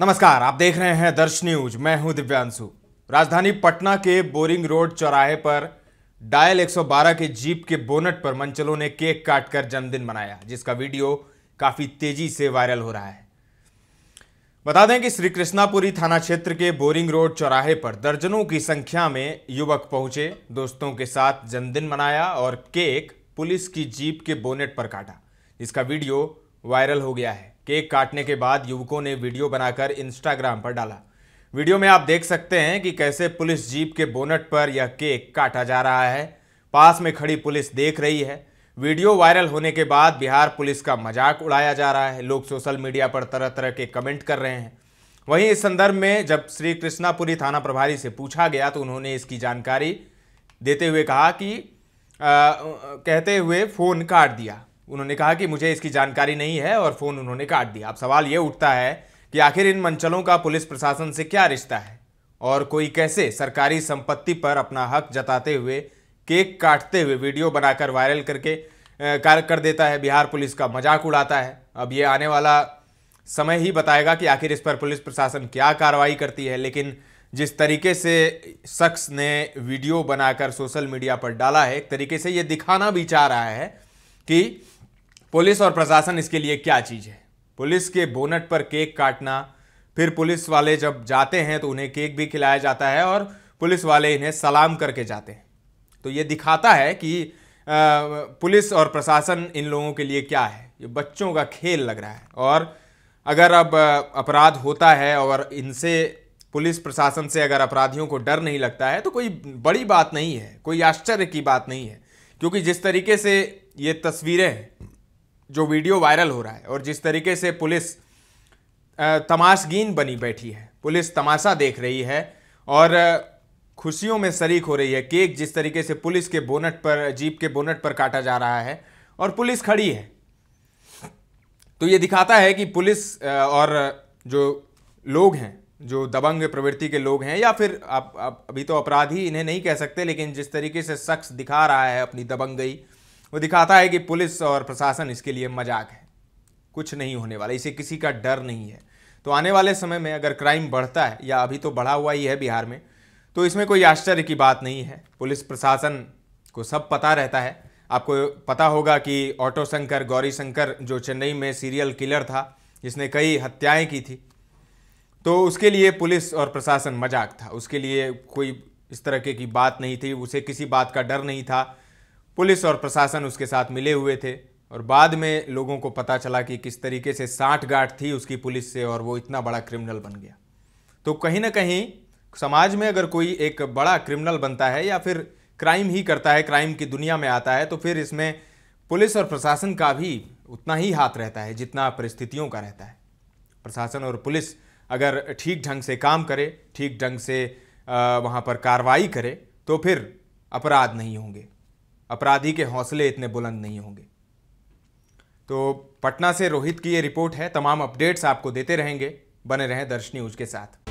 नमस्कार आप देख रहे हैं दर्श न्यूज मैं हूं दिव्यांशु राजधानी पटना के बोरिंग रोड चौराहे पर डायल 112 के जीप के बोनट पर मंचलों ने केक काटकर जन्मदिन मनाया जिसका वीडियो काफी तेजी से वायरल हो रहा है बता दें कि श्री कृष्णापुरी थाना क्षेत्र के बोरिंग रोड चौराहे पर दर्जनों की संख्या में युवक पहुंचे दोस्तों के साथ जन्मदिन मनाया और केक पुलिस की जीप के बोनेट पर काटा इसका वीडियो वायरल हो गया है केक काटने के बाद युवकों ने वीडियो बनाकर इंस्टाग्राम पर डाला वीडियो में आप देख सकते हैं कि कैसे पुलिस जीप के बोनट पर यह केक काटा जा रहा है पास में खड़ी पुलिस देख रही है वीडियो वायरल होने के बाद बिहार पुलिस का मजाक उड़ाया जा रहा है लोग सोशल मीडिया पर तरह तरह के कमेंट कर रहे हैं वहीं इस संदर्भ में जब श्री कृष्णापुरी थाना प्रभारी से पूछा गया तो उन्होंने इसकी जानकारी देते हुए कहा कि आ, कहते हुए फ़ोन काट दिया उन्होंने कहा कि मुझे इसकी जानकारी नहीं है और फ़ोन उन्होंने काट दिया अब सवाल ये उठता है कि आखिर इन मंचलों का पुलिस प्रशासन से क्या रिश्ता है और कोई कैसे सरकारी संपत्ति पर अपना हक जताते हुए केक काटते हुए वीडियो बनाकर वायरल करके कार्य कर देता है बिहार पुलिस का मजाक उड़ाता है अब ये आने वाला समय ही बताएगा कि आखिर इस पर पुलिस प्रशासन क्या कार्रवाई करती है लेकिन जिस तरीके से शख्स ने वीडियो बनाकर सोशल मीडिया पर डाला है एक तरीके से ये दिखाना भी चाह रहा है कि पुलिस और प्रशासन इसके लिए क्या चीज़ है पुलिस के बोनट पर केक काटना फिर पुलिस वाले जब जाते हैं तो उन्हें केक भी खिलाया जाता है और पुलिस वाले इन्हें सलाम करके जाते हैं तो ये दिखाता है कि पुलिस और प्रशासन इन लोगों के लिए क्या है ये बच्चों का खेल लग रहा है और अगर अब अपराध होता है और इनसे पुलिस प्रशासन से अगर अपराधियों को डर नहीं लगता है तो कोई बड़ी बात नहीं है कोई आश्चर्य की बात नहीं है क्योंकि जिस तरीके से ये तस्वीरें हैं जो वीडियो वायरल हो रहा है और जिस तरीके से पुलिस तमाशगीन बनी बैठी है पुलिस तमाशा देख रही है और खुशियों में शरीक हो रही है केक जिस तरीके से पुलिस के बोनट पर जीप के बोनट पर काटा जा रहा है और पुलिस खड़ी है तो ये दिखाता है कि पुलिस और जो लोग हैं जो दबंग प्रवृत्ति के लोग हैं या फिर आप, अभी तो अपराधी इन्हें नहीं कह सकते लेकिन जिस तरीके से शख्स दिखा रहा है अपनी दबंग गई वो दिखाता है कि पुलिस और प्रशासन इसके लिए मजाक है कुछ नहीं होने वाला इसे किसी का डर नहीं है तो आने वाले समय में अगर क्राइम बढ़ता है या अभी तो बढ़ा हुआ ही है बिहार में तो इसमें कोई आश्चर्य की बात नहीं है पुलिस प्रशासन को सब पता रहता है आपको पता होगा कि ऑटो शंकर गौरी शंकर जो चेन्नई में सीरियल किलर था जिसने कई हत्याएं की थी तो उसके लिए पुलिस और प्रशासन मजाक था उसके लिए कोई इस तरह की बात नहीं थी उसे किसी बात का डर नहीं था पुलिस और प्रशासन उसके साथ मिले हुए थे और बाद में लोगों को पता चला कि किस तरीके से गांठ थी उसकी पुलिस से और वो इतना बड़ा क्रिमिनल बन गया तो कहीं ना कहीं समाज में अगर कोई एक बड़ा क्रिमिनल बनता है या फिर क्राइम ही करता है क्राइम की दुनिया में आता है तो फिर इसमें पुलिस और प्रशासन का भी उतना ही हाथ रहता है जितना परिस्थितियों का रहता है प्रशासन और पुलिस अगर ठीक ढंग से काम करे ठीक ढंग से वहाँ पर कार्रवाई करे तो फिर अपराध नहीं होंगे अपराधी के हौसले इतने बुलंद नहीं होंगे तो पटना से रोहित की ये रिपोर्ट है तमाम अपडेट्स आपको देते रहेंगे बने रहें दर्श न्यूज के साथ